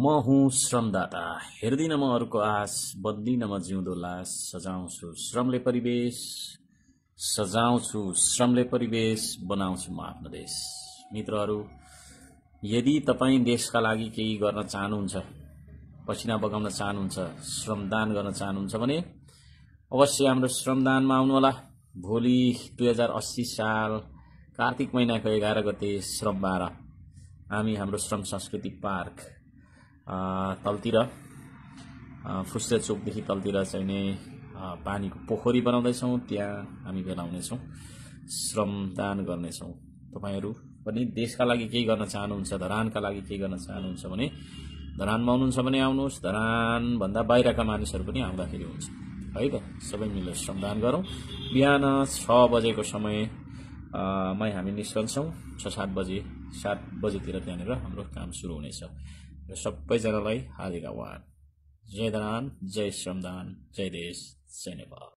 म हुँ श्रमदाता हेर्दिनँ म अरूको आश बद्लिनँ म जिउँदो लास सजाउँछु श्रमले परिवेश सजाउँछु श्रमले परिवेश बनाउँछु म आफ्नो देश मित्रहरू यदि तपाईँ देशका लागि केही गर्न चाहनुहुन्छ पसिना बगाउन चाहनुहुन्छ श्रमदान गर्न चाहनुहुन्छ भने अवश्य हाम्रो श्रमदानमा आउनुहोला भोलि दुई हजार अस्सी साल कार्तिक महिनाको एघार गते श्रमबार हामी हाम्रो श्रम संस्कृति पार्क तलतिर फुस्रे चोकदेखि तलतिर चाहिने पानीको पोखरी बनाउँदैछौँ त्यहाँ हामी भेला हुनेछौँ श्रमदान गर्नेछौँ तपाईँहरू पनि देशका लागि केही गर्न चाहनुहुन्छ धरानका लागि केही गर्न चाहनुहुन्छ भने धरानमा आउनुहुन्छ भने आउनुहोस् धरानभन्दा बाहिरका मानिसहरू पनि आउँदाखेरि हुन्छ है त सबै मिलेर श्रमदान गरौँ बिहान छ बजेको समय मै हामी निस्कन्छौँ छ सात बजे सात बजेतिर त्यहाँनिर हाम्रो काम सुरु हुनेछ र सबैजनालाई हार्दिक वार जय दान जय श्रमदान जय देश जय नेपाल